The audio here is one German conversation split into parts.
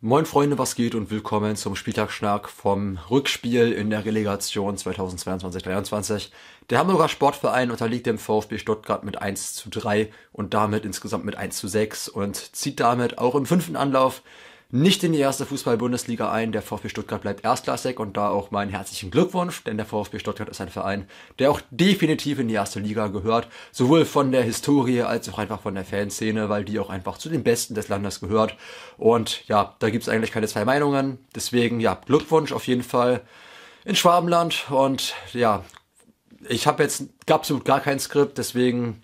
Moin Freunde, was geht und willkommen zum Spieltagsschnack vom Rückspiel in der Relegation 2022-23. Der Hamburger Sportverein unterliegt dem VfB Stuttgart mit 1 zu 3 und damit insgesamt mit 1 zu 6 und zieht damit auch im fünften Anlauf nicht in die erste Fußball-Bundesliga ein. Der VfB Stuttgart bleibt erstklassig und da auch meinen herzlichen Glückwunsch, denn der VfB Stuttgart ist ein Verein, der auch definitiv in die erste Liga gehört, sowohl von der Historie als auch einfach von der Fanszene, weil die auch einfach zu den Besten des Landes gehört. Und ja, da gibt es eigentlich keine zwei Meinungen. Deswegen ja, Glückwunsch auf jeden Fall in Schwabenland und ja, ich habe jetzt absolut gar kein Skript, deswegen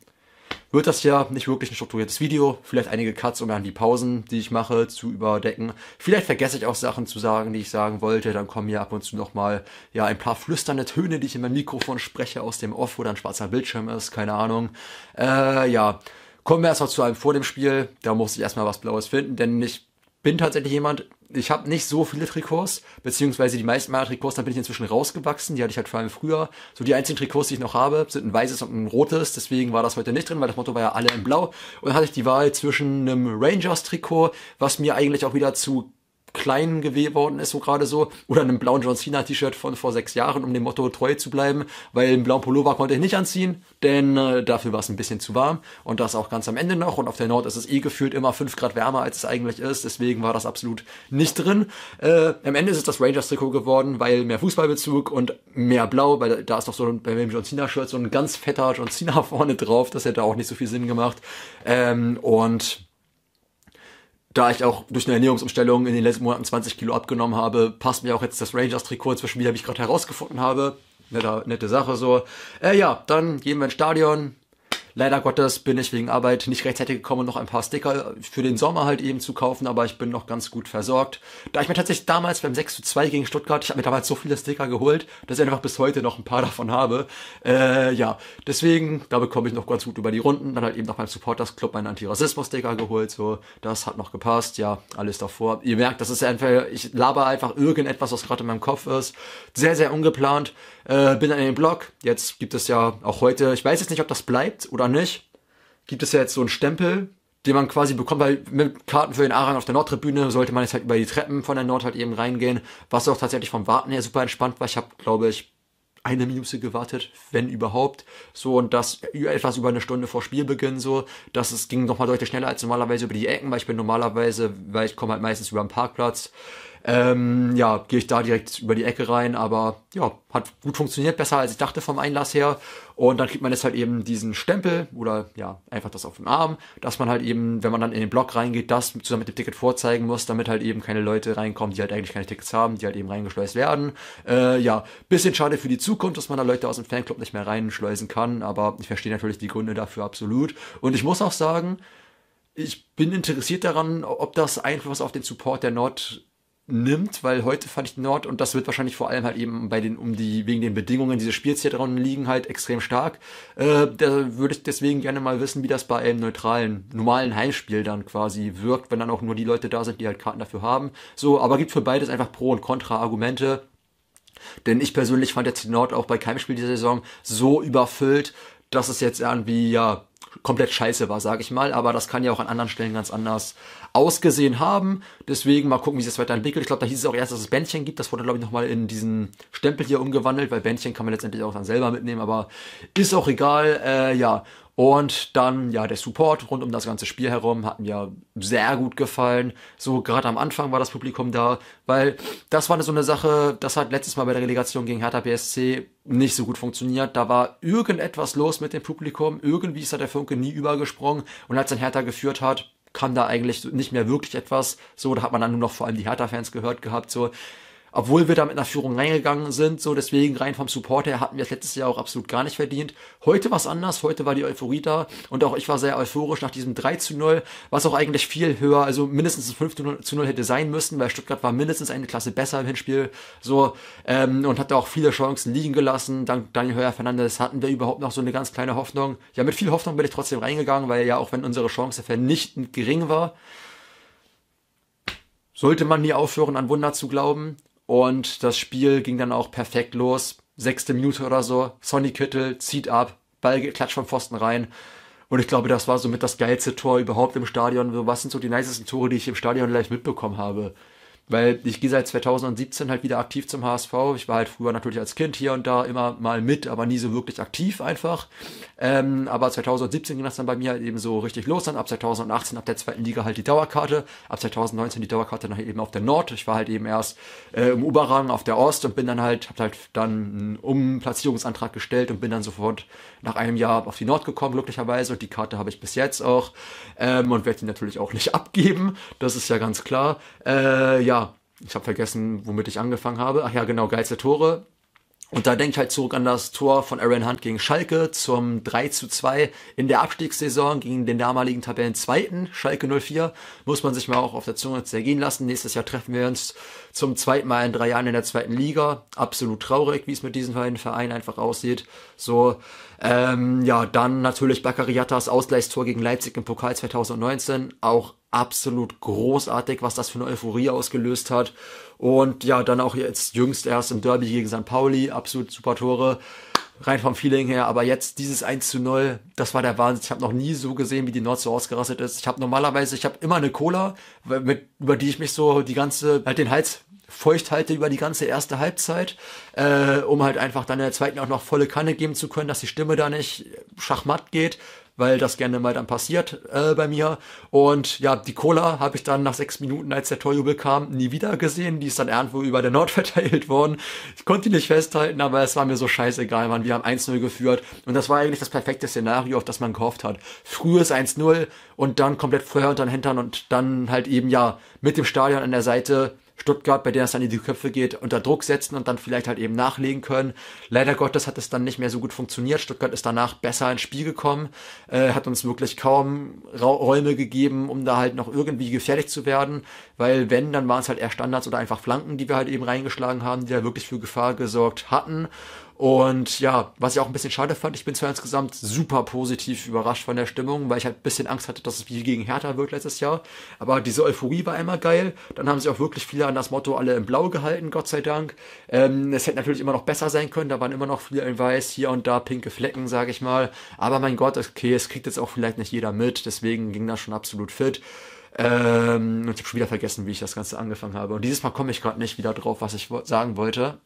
wird das ja nicht wirklich ein strukturiertes Video. Vielleicht einige Cuts, um dann die Pausen, die ich mache, zu überdecken. Vielleicht vergesse ich auch Sachen zu sagen, die ich sagen wollte. Dann kommen hier ab und zu nochmal ja, ein paar flüsternde Töne, die ich in meinem Mikrofon spreche, aus dem Off, wo dann schwarzer Bildschirm ist. Keine Ahnung. Äh, ja. Kommen wir erstmal zu einem vor dem Spiel. Da muss ich erstmal was Blaues finden, denn ich bin tatsächlich jemand, ich habe nicht so viele Trikots, beziehungsweise die meisten meiner Trikots, da bin ich inzwischen rausgewachsen, die hatte ich halt vor allem früher. So die einzigen Trikots, die ich noch habe, sind ein weißes und ein rotes, deswegen war das heute nicht drin, weil das Motto war ja alle in blau. Und dann hatte ich die Wahl zwischen einem Rangers-Trikot, was mir eigentlich auch wieder zu klein worden ist, so gerade so, oder einem blauen John Cena-T-Shirt von vor sechs Jahren, um dem Motto treu zu bleiben, weil einen blauen Pullover konnte ich nicht anziehen, denn äh, dafür war es ein bisschen zu warm und das auch ganz am Ende noch und auf der Nord ist es eh gefühlt immer fünf Grad wärmer, als es eigentlich ist, deswegen war das absolut nicht drin. Äh, am Ende ist es das Rangers-Trikot geworden, weil mehr Fußballbezug und mehr Blau, weil da ist doch so bei dem John Cena-Shirt so ein ganz fetter John Cena vorne drauf, das hätte auch nicht so viel Sinn gemacht ähm, und da ich auch durch eine Ernährungsumstellung in den letzten Monaten 20 Kilo abgenommen habe, passt mir auch jetzt das Rangers-Trikot inzwischen wieder, wie ich gerade herausgefunden habe. Netter, nette Sache so. Äh, ja, dann gehen wir ins Stadion, Leider Gottes bin ich wegen Arbeit nicht rechtzeitig gekommen, noch ein paar Sticker für den Sommer halt eben zu kaufen, aber ich bin noch ganz gut versorgt. Da ich mir tatsächlich damals beim 6 zu 2 gegen Stuttgart, ich habe mir damals so viele Sticker geholt, dass ich einfach bis heute noch ein paar davon habe. Äh, ja, deswegen, da bekomme ich noch ganz gut über die Runden. Dann halt eben noch beim Supporters Club meinen Antirassismus-Sticker geholt, so, das hat noch gepasst, ja, alles davor. Ihr merkt, das ist einfach, ich laber einfach irgendetwas, was gerade in meinem Kopf ist. Sehr, sehr ungeplant. Äh, bin an den Blog. Jetzt gibt es ja auch heute, ich weiß jetzt nicht, ob das bleibt oder oder nicht, gibt es ja jetzt so einen Stempel, den man quasi bekommt, weil mit Karten für den Aran auf der Nordtribüne sollte man jetzt halt über die Treppen von der Nord halt eben reingehen, was auch tatsächlich vom Warten her super entspannt war. Ich habe, glaube ich, eine Minute gewartet, wenn überhaupt. So und das etwas über eine Stunde vor Spielbeginn so. Das es ging nochmal deutlich schneller als normalerweise über die Ecken, weil ich bin normalerweise, weil ich komme halt meistens über den Parkplatz. Ähm, ja, gehe ich da direkt über die Ecke rein, aber ja, hat gut funktioniert, besser als ich dachte vom Einlass her. Und dann kriegt man jetzt halt eben diesen Stempel oder ja, einfach das auf dem Arm, dass man halt eben, wenn man dann in den Block reingeht, das zusammen mit dem Ticket vorzeigen muss, damit halt eben keine Leute reinkommen, die halt eigentlich keine Tickets haben, die halt eben reingeschleust werden. Äh, ja, bisschen schade für die Zukunft, dass man da Leute aus dem Fanclub nicht mehr reinschleusen kann, aber ich verstehe natürlich die Gründe dafür absolut. Und ich muss auch sagen, ich bin interessiert daran, ob das Einfluss auf den Support der Nord nimmt, weil heute fand ich Nord und das wird wahrscheinlich vor allem halt eben bei den um die wegen den Bedingungen dieses Spiels hier dran liegen halt extrem stark. Äh, da würde ich deswegen gerne mal wissen, wie das bei einem neutralen normalen Heimspiel dann quasi wirkt, wenn dann auch nur die Leute da sind, die halt Karten dafür haben. So, aber gibt für beides einfach Pro und Contra Argumente. Denn ich persönlich fand jetzt Nord auch bei keinem Spiel dieser Saison so überfüllt, dass es jetzt irgendwie ja komplett scheiße war, sag ich mal. Aber das kann ja auch an anderen Stellen ganz anders ausgesehen haben. Deswegen mal gucken, wie sich das weiterentwickelt. Ich glaube, da hieß es auch erst, dass es Bändchen gibt. Das wurde, glaube ich, nochmal in diesen Stempel hier umgewandelt, weil Bändchen kann man letztendlich auch dann selber mitnehmen, aber ist auch egal. Äh, ja, und dann, ja, der Support rund um das ganze Spiel herum hat mir sehr gut gefallen. So, gerade am Anfang war das Publikum da, weil das war so eine Sache, das hat letztes Mal bei der Relegation gegen Hertha BSC nicht so gut funktioniert. Da war irgendetwas los mit dem Publikum. Irgendwie ist da der Funke nie übergesprungen. Und als dann Hertha geführt hat, kann da eigentlich nicht mehr wirklich etwas. So, da hat man dann nur noch vor allem die Hertha-Fans gehört gehabt, so, obwohl wir da mit einer Führung reingegangen sind, so deswegen rein vom Support her hatten wir das letztes Jahr auch absolut gar nicht verdient. Heute war es anders, heute war die Euphorie da und auch ich war sehr euphorisch nach diesem 3 zu 0, was auch eigentlich viel höher, also mindestens 5 zu 0 hätte sein müssen, weil Stuttgart war mindestens eine Klasse besser im Hinspiel so ähm, und hat da auch viele Chancen liegen gelassen. Dank Daniel Heuer Fernandes hatten wir überhaupt noch so eine ganz kleine Hoffnung. Ja, mit viel Hoffnung bin ich trotzdem reingegangen, weil ja auch wenn unsere Chance vernichtend gering war, sollte man nie aufhören, an Wunder zu glauben. Und das Spiel ging dann auch perfekt los. Sechste Minute oder so. Sonny Kittel zieht ab. Ball klatscht vom Pfosten rein. Und ich glaube, das war somit das geilste Tor überhaupt im Stadion. Was sind so die nicesten Tore, die ich im Stadion live mitbekommen habe? weil ich gehe seit 2017 halt wieder aktiv zum HSV. Ich war halt früher natürlich als Kind hier und da immer mal mit, aber nie so wirklich aktiv einfach. Ähm, aber 2017 ging das dann bei mir halt eben so richtig los. Dann ab 2018 ab der zweiten Liga halt die Dauerkarte, ab 2019 die Dauerkarte dann halt eben auf der Nord. Ich war halt eben erst äh, im Oberrang auf der Ost und bin dann halt, hab halt dann einen Umplatzierungsantrag gestellt und bin dann sofort nach einem Jahr auf die Nord gekommen, glücklicherweise. Und die Karte habe ich bis jetzt auch ähm, und werde die natürlich auch nicht abgeben. Das ist ja ganz klar. Äh, ja, ich habe vergessen, womit ich angefangen habe. Ach ja, genau, geilste Tore. Und da denke ich halt zurück an das Tor von Aaron Hunt gegen Schalke zum 3 zu 2 in der Abstiegssaison gegen den damaligen Tabellenzweiten, Schalke 04. Muss man sich mal auch auf der Zunge zergehen lassen. Nächstes Jahr treffen wir uns zum zweiten Mal in drei Jahren in der zweiten Liga. Absolut traurig, wie es mit diesem beiden Verein einfach aussieht. So, ähm, ja, dann natürlich Baccarriattas Ausgleichstor gegen Leipzig im Pokal 2019. Auch absolut großartig, was das für eine Euphorie ausgelöst hat. Und ja, dann auch jetzt jüngst erst im Derby gegen St. Pauli, absolut super Tore. Rein vom Feeling her, aber jetzt dieses 1 zu 0, das war der Wahnsinn. Ich habe noch nie so gesehen, wie die Nord so ausgerastet ist. Ich habe normalerweise, ich habe immer eine Cola, mit, über die ich mich so die ganze, halt den Hals feucht halte über die ganze erste Halbzeit, äh, um halt einfach dann in der zweiten auch noch volle Kanne geben zu können, dass die Stimme da nicht schachmatt geht weil das gerne mal dann passiert äh, bei mir. Und ja, die Cola habe ich dann nach sechs Minuten, als der Torjubel kam, nie wieder gesehen. Die ist dann irgendwo über der Nord verteilt worden. Ich konnte die nicht festhalten, aber es war mir so scheißegal, man. Wir haben 1-0 geführt und das war eigentlich das perfekte Szenario, auf das man gehofft hat. Frühes 1-0 und dann komplett Feuer und dann Hintern und dann halt eben ja mit dem Stadion an der Seite Stuttgart, bei der es dann in die Köpfe geht, unter Druck setzen und dann vielleicht halt eben nachlegen können. Leider Gottes hat es dann nicht mehr so gut funktioniert. Stuttgart ist danach besser ins Spiel gekommen, äh, hat uns wirklich kaum Ra Räume gegeben, um da halt noch irgendwie gefährlich zu werden, weil wenn, dann waren es halt eher Standards oder einfach Flanken, die wir halt eben reingeschlagen haben, die da wirklich für Gefahr gesorgt hatten. Und ja, was ich auch ein bisschen schade fand, ich bin zwar insgesamt super positiv überrascht von der Stimmung, weil ich halt ein bisschen Angst hatte, dass es wie gegen Hertha wird letztes Jahr. Aber diese Euphorie war einmal geil. Dann haben sich auch wirklich viele an das Motto alle im Blau gehalten, Gott sei Dank. Ähm, es hätte natürlich immer noch besser sein können, da waren immer noch viele in Weiß, hier und da pinke Flecken, sage ich mal. Aber mein Gott, okay, es kriegt jetzt auch vielleicht nicht jeder mit, deswegen ging das schon absolut fit. Ähm, und ich habe schon wieder vergessen, wie ich das Ganze angefangen habe. Und dieses Mal komme ich gerade nicht wieder drauf, was ich sagen wollte.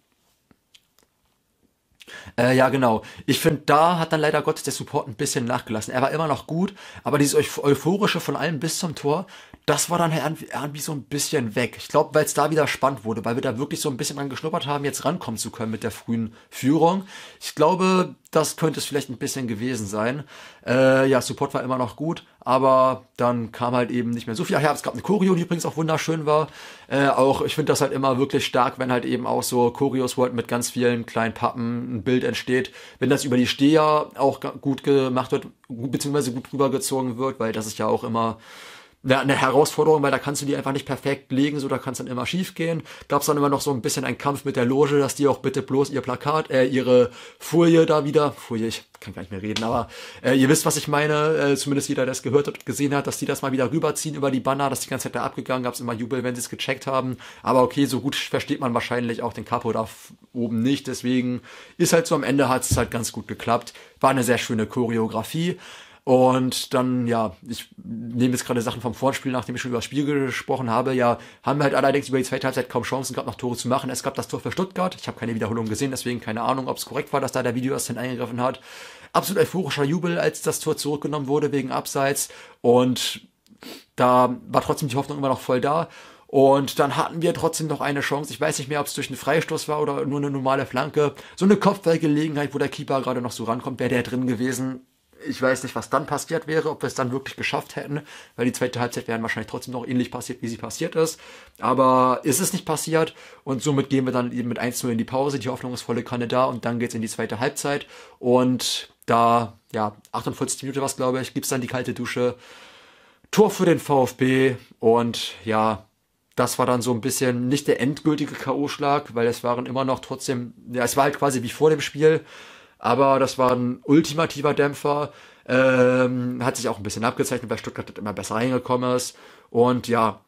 Äh, ja, genau. Ich finde, da hat dann leider Gottes der Support ein bisschen nachgelassen. Er war immer noch gut, aber dieses Eu Euphorische von allem bis zum Tor, das war dann halt irgendwie so ein bisschen weg. Ich glaube, weil es da wieder spannend wurde, weil wir da wirklich so ein bisschen angeschnuppert haben, jetzt rankommen zu können mit der frühen Führung. Ich glaube, das könnte es vielleicht ein bisschen gewesen sein. Äh, ja, Support war immer noch gut, aber dann kam halt eben nicht mehr so viel. Ach ja, es gab eine Choreo, die übrigens auch wunderschön war. Äh, auch, ich finde das halt immer wirklich stark, wenn halt eben auch so Choreos World halt mit ganz vielen kleinen Pappen ein Bild entsteht. Wenn das über die Steher auch gut gemacht wird, beziehungsweise gut rübergezogen wird, weil das ist ja auch immer eine Herausforderung, weil da kannst du die einfach nicht perfekt legen, so da kann es dann immer schief gehen. Gab es dann immer noch so ein bisschen einen Kampf mit der Loge, dass die auch bitte bloß ihr Plakat, äh, ihre Folie da wieder, Folie, ich kann gar nicht mehr reden, aber äh, ihr wisst, was ich meine, äh, zumindest jeder, der es gehört hat, gesehen hat, dass die das mal wieder rüberziehen über die Banner, dass die ganze Zeit da abgegangen, gab es immer Jubel, wenn sie es gecheckt haben. Aber okay, so gut versteht man wahrscheinlich auch den Capo da oben nicht, deswegen ist halt so, am Ende hat es halt ganz gut geklappt. War eine sehr schöne Choreografie. Und dann, ja, ich nehme jetzt gerade Sachen vom Vorspiel, nachdem ich schon über das Spiel gesprochen habe. Ja, haben wir halt allerdings über die zweite Halbzeit kaum Chancen gehabt, noch Tore zu machen. Es gab das Tor für Stuttgart. Ich habe keine Wiederholung gesehen, deswegen keine Ahnung, ob es korrekt war, dass da der Videoassistent eingegriffen hat. Absolut euphorischer Jubel, als das Tor zurückgenommen wurde wegen Abseits. Und da war trotzdem die Hoffnung immer noch voll da. Und dann hatten wir trotzdem noch eine Chance. Ich weiß nicht mehr, ob es durch einen Freistoß war oder nur eine normale Flanke. So eine Kopfballgelegenheit, wo der Keeper gerade noch so rankommt, wäre der drin gewesen ich weiß nicht, was dann passiert wäre, ob wir es dann wirklich geschafft hätten, weil die zweite Halbzeit wäre wahrscheinlich trotzdem noch ähnlich passiert, wie sie passiert ist. Aber ist es nicht passiert und somit gehen wir dann eben mit 1-0 in die Pause. Die Hoffnung ist volle Kanne da und dann geht es in die zweite Halbzeit. Und da, ja, 48 Minuten was, glaube ich, gibt es dann die kalte Dusche. Tor für den VfB und ja, das war dann so ein bisschen nicht der endgültige K.O.-Schlag, weil es waren immer noch trotzdem, ja, es war halt quasi wie vor dem Spiel aber das war ein ultimativer Dämpfer. Ähm, hat sich auch ein bisschen abgezeichnet, weil Stuttgart immer besser reingekommen ist. Und ja,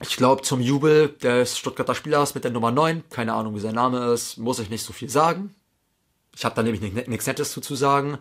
ich glaube zum Jubel des Stuttgarter Spielers mit der Nummer 9, keine Ahnung wie sein Name ist, muss ich nicht so viel sagen. Ich habe da nämlich nichts Nettes zu, sagen.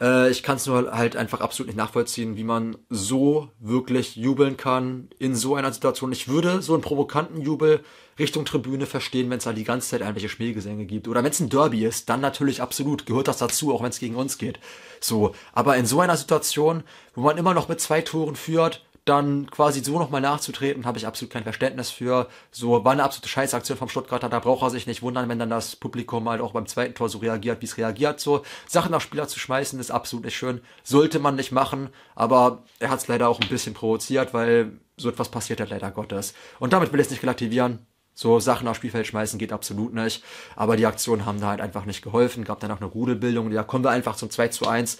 Äh, ich kann es nur halt einfach absolut nicht nachvollziehen, wie man so wirklich jubeln kann in so einer Situation. Ich würde so einen provokanten Jubel Richtung Tribüne verstehen, wenn es halt die ganze Zeit irgendwelche Schmähgesänge gibt. Oder wenn es ein Derby ist, dann natürlich absolut gehört das dazu, auch wenn es gegen uns geht. So, aber in so einer Situation, wo man immer noch mit zwei Toren führt, dann quasi so nochmal nachzutreten, habe ich absolut kein Verständnis für. So war eine absolute Scheißaktion vom Stuttgarter, da braucht er sich nicht wundern, wenn dann das Publikum halt auch beim zweiten Tor so reagiert, wie es reagiert. So Sachen auf Spieler zu schmeißen, ist absolut nicht schön, sollte man nicht machen, aber er hat es leider auch ein bisschen provoziert, weil so etwas passiert halt leider Gottes. Und damit will ich es nicht relativieren, so Sachen aufs Spielfeld schmeißen geht absolut nicht. Aber die Aktionen haben da halt einfach nicht geholfen. Gab dann auch eine Rudelbildung. Ja, kommen wir einfach zum 2 zu 1.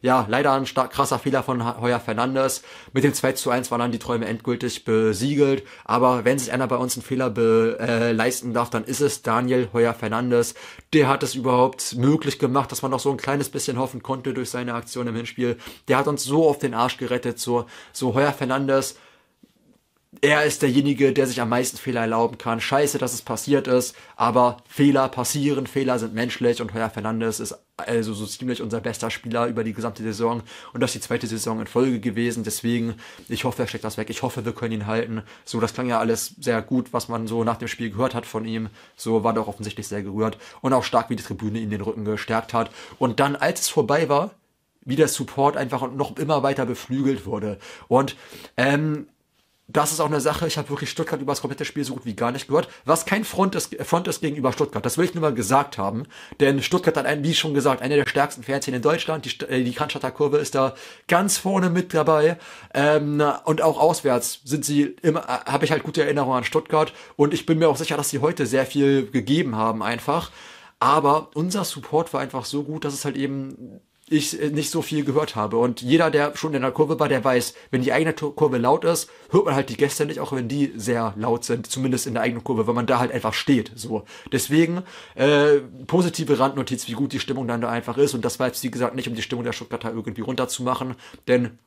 Ja, leider ein stark, krasser Fehler von Heuer Fernandes. Mit dem 2 zu 1 waren dann die Träume endgültig besiegelt. Aber wenn sich einer bei uns einen Fehler be, äh, leisten darf, dann ist es Daniel Heuer Fernandes. Der hat es überhaupt möglich gemacht, dass man noch so ein kleines bisschen hoffen konnte durch seine Aktion im Hinspiel. Der hat uns so auf den Arsch gerettet. So, so Heuer Fernandes er ist derjenige, der sich am meisten Fehler erlauben kann. Scheiße, dass es passiert ist, aber Fehler passieren, Fehler sind menschlich und Heuer Fernandes ist also so ziemlich unser bester Spieler über die gesamte Saison und das ist die zweite Saison in Folge gewesen. Deswegen, ich hoffe, er steckt das weg. Ich hoffe, wir können ihn halten. So, das klang ja alles sehr gut, was man so nach dem Spiel gehört hat von ihm. So war doch offensichtlich sehr gerührt und auch stark, wie die Tribüne ihm den Rücken gestärkt hat. Und dann, als es vorbei war, wie der Support einfach noch immer weiter beflügelt wurde. Und ähm, das ist auch eine Sache, ich habe wirklich Stuttgart über das komplette Spiel so gut wie gar nicht gehört, was kein Front ist, Front ist gegenüber Stuttgart. Das will ich nur mal gesagt haben, denn Stuttgart hat, einen, wie schon gesagt, eine der stärksten Fernsehen in Deutschland. Die, äh, die Cannstatter Kurve ist da ganz vorne mit dabei ähm, und auch auswärts sind sie immer, äh, habe ich halt gute Erinnerungen an Stuttgart und ich bin mir auch sicher, dass sie heute sehr viel gegeben haben einfach. Aber unser Support war einfach so gut, dass es halt eben ich äh, nicht so viel gehört habe. Und jeder, der schon in der Kurve war, der weiß, wenn die eigene Kurve laut ist, hört man halt die Gäste nicht, auch wenn die sehr laut sind, zumindest in der eigenen Kurve, weil man da halt einfach steht. So. Deswegen äh, positive Randnotiz, wie gut die Stimmung dann da einfach ist. Und das war jetzt, wie gesagt, nicht um die Stimmung der Stuttgarter irgendwie runterzumachen, denn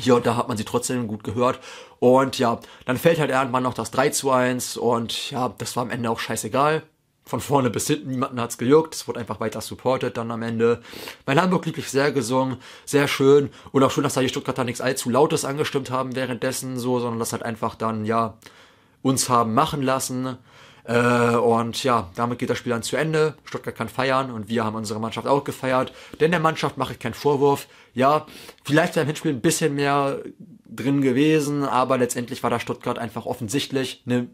ja, da hat man sie trotzdem gut gehört. Und ja, dann fällt halt irgendwann noch das 3 zu 1 und ja, das war am Ende auch scheißegal von vorne bis hinten, niemanden hat es gejuckt, es wurde einfach weiter supported dann am Ende. Mein Hamburg lieblich sehr gesungen, sehr schön und auch schön, dass da die Stuttgarter nichts allzu Lautes angestimmt haben währenddessen so, sondern das hat einfach dann, ja, uns haben machen lassen. Äh, und ja, damit geht das Spiel dann zu Ende. Stuttgart kann feiern und wir haben unsere Mannschaft auch gefeiert. Denn der Mannschaft mache ich keinen Vorwurf. Ja, vielleicht wäre im Hinspiel ein bisschen mehr drin gewesen, aber letztendlich war da Stuttgart einfach offensichtlich eine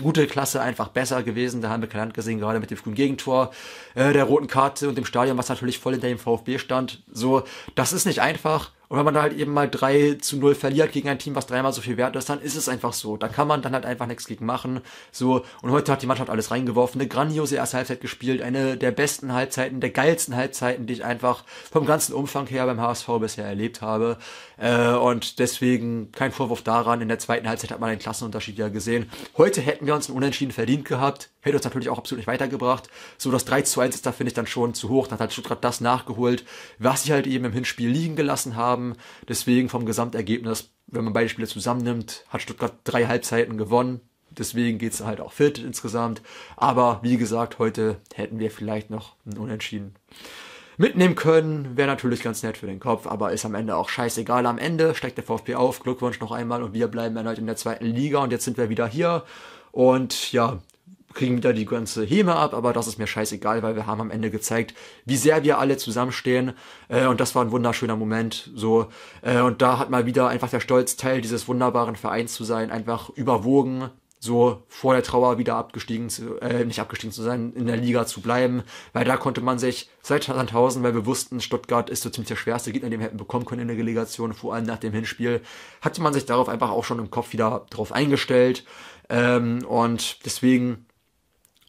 gute Klasse einfach besser gewesen. Da haben wir keine Hand gesehen, gerade mit dem frühen Gegentor, äh, der roten Karte und dem Stadion, was natürlich voll hinter dem VfB stand. So, das ist nicht einfach. Und wenn man da halt eben mal 3 zu 0 verliert gegen ein Team, was dreimal so viel wert ist, dann ist es einfach so. Da kann man dann halt einfach nichts gegen machen. So, und heute hat die Mannschaft alles reingeworfen, eine grandiose erste Halbzeit gespielt, eine der besten Halbzeiten, der geilsten Halbzeiten, die ich einfach vom ganzen Umfang her beim HSV bisher erlebt erlebt habe. Äh, und deswegen kein Vorwurf daran. In der zweiten Halbzeit hat man den Klassenunterschied ja gesehen. Heute hätten wir uns einen Unentschieden verdient gehabt. Hätte uns natürlich auch absolut nicht weitergebracht. So das 3 zu 1 ist da, finde ich, dann schon zu hoch. Dann hat halt Stuttgart das nachgeholt, was sie halt eben im Hinspiel liegen gelassen haben. Deswegen vom Gesamtergebnis, wenn man beide Spiele zusammennimmt, hat Stuttgart drei Halbzeiten gewonnen. Deswegen geht es halt auch fit insgesamt. Aber wie gesagt, heute hätten wir vielleicht noch ein Unentschieden mitnehmen können. Wäre natürlich ganz nett für den Kopf, aber ist am Ende auch scheißegal. Am Ende steckt der VfB auf. Glückwunsch noch einmal und wir bleiben erneut in der zweiten Liga und jetzt sind wir wieder hier und ja, kriegen wieder die ganze Heme ab, aber das ist mir scheißegal, weil wir haben am Ende gezeigt, wie sehr wir alle zusammenstehen äh, und das war ein wunderschöner Moment so äh, und da hat mal wieder einfach der Stolz Teil dieses wunderbaren Vereins zu sein, einfach überwogen, so vor der Trauer wieder abgestiegen zu, äh, nicht abgestiegen zu sein, in der Liga zu bleiben, weil da konnte man sich seit 2000, weil wir wussten, Stuttgart ist so ziemlich der schwerste Gegner, den wir hätten bekommen können in der Relegation, vor allem nach dem Hinspiel, hatte man sich darauf einfach auch schon im Kopf wieder drauf eingestellt ähm, und deswegen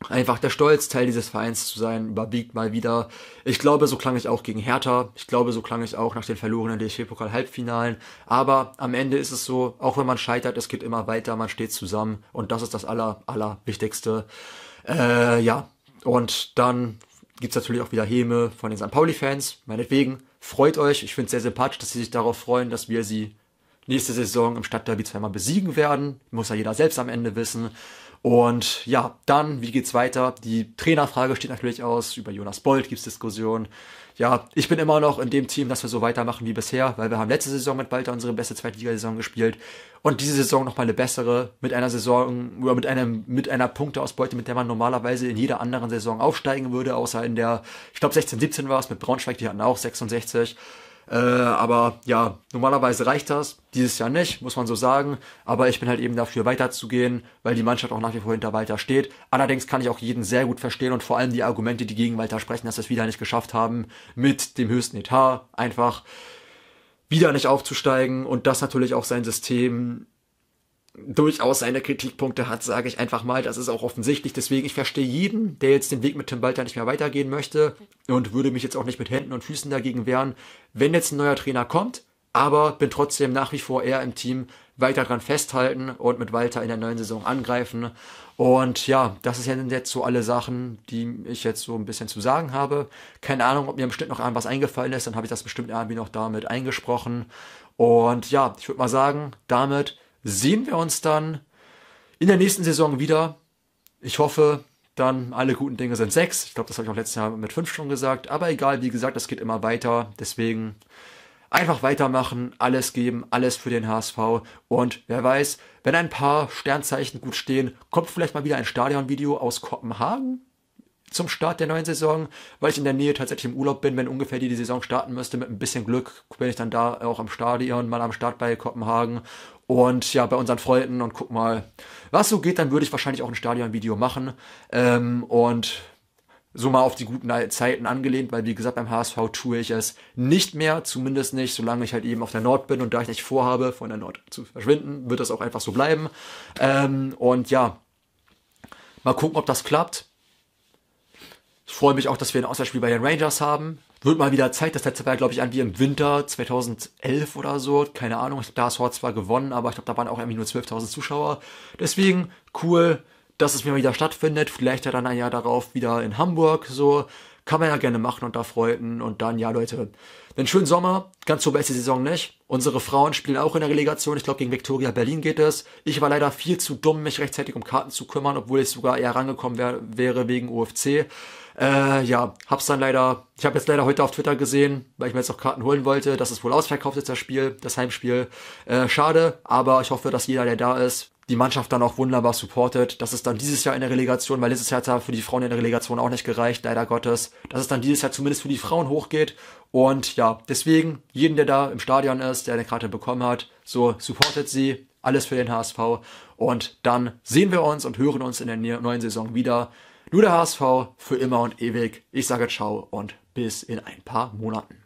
einfach der Stolz, Teil dieses Vereins zu sein, überwiegt mal wieder. Ich glaube, so klang ich auch gegen Hertha. Ich glaube, so klang ich auch nach den verlorenen DFB-Pokal-Halbfinalen. Aber am Ende ist es so, auch wenn man scheitert, es geht immer weiter, man steht zusammen. Und das ist das Aller, Allerwichtigste. Äh, ja, und dann gibt's natürlich auch wieder Häme von den St. Pauli-Fans. Meinetwegen, freut euch. Ich finde es sehr sympathisch, dass sie sich darauf freuen, dass wir sie nächste Saison im Stadtderby zweimal besiegen werden. Muss ja jeder selbst am Ende wissen. Und ja, dann, wie geht's weiter? Die Trainerfrage steht natürlich aus. Über Jonas Bold gibt's Diskussionen. Ja, ich bin immer noch in dem Team, dass wir so weitermachen wie bisher, weil wir haben letzte Saison mit Balta unsere beste Zweitligasaison gespielt und diese Saison nochmal eine bessere mit einer Saison oder mit einem mit einer Punkteausbeute, mit der man normalerweise in jeder anderen Saison aufsteigen würde, außer in der, ich glaube 16, 17 war es mit Braunschweig, die hatten auch 66. Äh, aber ja, normalerweise reicht das. Dieses Jahr nicht, muss man so sagen. Aber ich bin halt eben dafür weiterzugehen, weil die Mannschaft auch nach wie vor hinter Walter steht. Allerdings kann ich auch jeden sehr gut verstehen und vor allem die Argumente, die gegen Walter sprechen, dass sie es wieder nicht geschafft haben, mit dem höchsten Etat einfach wieder nicht aufzusteigen und das natürlich auch sein System durchaus seine Kritikpunkte hat, sage ich einfach mal. Das ist auch offensichtlich. Deswegen, ich verstehe jeden, der jetzt den Weg mit Tim Walter nicht mehr weitergehen möchte und würde mich jetzt auch nicht mit Händen und Füßen dagegen wehren, wenn jetzt ein neuer Trainer kommt. Aber bin trotzdem nach wie vor eher im Team weiter dran festhalten und mit Walter in der neuen Saison angreifen. Und ja, das ist ja jetzt so alle Sachen, die ich jetzt so ein bisschen zu sagen habe. Keine Ahnung, ob mir bestimmt noch was eingefallen ist, dann habe ich das bestimmt irgendwie noch damit eingesprochen. Und ja, ich würde mal sagen, damit sehen wir uns dann in der nächsten Saison wieder. Ich hoffe, dann alle guten Dinge sind sechs. Ich glaube, das habe ich auch letztes Jahr mit fünf schon gesagt. Aber egal, wie gesagt, das geht immer weiter. Deswegen einfach weitermachen, alles geben, alles für den HSV. Und wer weiß, wenn ein paar Sternzeichen gut stehen, kommt vielleicht mal wieder ein Stadionvideo aus Kopenhagen zum Start der neuen Saison, weil ich in der Nähe tatsächlich im Urlaub bin, wenn ungefähr die, die Saison starten müsste. Mit ein bisschen Glück bin ich dann da auch am Stadion, mal am Start bei Kopenhagen und ja, bei unseren Freunden und guck mal, was so geht, dann würde ich wahrscheinlich auch ein Stadionvideo machen. Ähm, und so mal auf die guten Zeiten angelehnt, weil wie gesagt, beim HSV tue ich es nicht mehr, zumindest nicht, solange ich halt eben auf der Nord bin und da ich nicht vorhabe, von der Nord zu verschwinden, wird das auch einfach so bleiben. Ähm, und ja, mal gucken, ob das klappt. Ich freue mich auch, dass wir ein Auswärtsspiel bei den Rangers haben. Wird mal wieder Zeit. Das letzte war, glaube ich, irgendwie im Winter 2011 oder so. Keine Ahnung. Da hat Sword zwar gewonnen, aber ich glaube, da waren auch irgendwie nur 12.000 Zuschauer. Deswegen cool, dass es mir wieder stattfindet. Vielleicht ja dann ein Jahr darauf wieder in Hamburg so. Kann man ja gerne machen und da Freunden. Und dann, ja, Leute, einen schönen Sommer. Ganz so beste Saison nicht. Unsere Frauen spielen auch in der Relegation. Ich glaube, gegen Viktoria Berlin geht es. Ich war leider viel zu dumm, mich rechtzeitig um Karten zu kümmern, obwohl ich sogar eher rangekommen wär, wäre wegen UFC. Äh, ja, hab's dann leider, ich habe jetzt leider heute auf Twitter gesehen, weil ich mir jetzt noch Karten holen wollte, dass es wohl ausverkauft ist, das Spiel, das Heimspiel. Äh, schade, aber ich hoffe, dass jeder, der da ist, die Mannschaft dann auch wunderbar supportet. Das ist dann dieses Jahr in der Relegation, weil letztes Jahr hat es für die Frauen in der Relegation auch nicht gereicht, leider Gottes. Dass es dann dieses Jahr zumindest für die Frauen hochgeht. Und ja, deswegen, jeden, der da im Stadion ist, der eine Karte bekommen hat, so supportet sie. Alles für den HSV. Und dann sehen wir uns und hören uns in der ne-, neuen Saison wieder. Nur der HSV für immer und ewig. Ich sage ciao und bis in ein paar Monaten.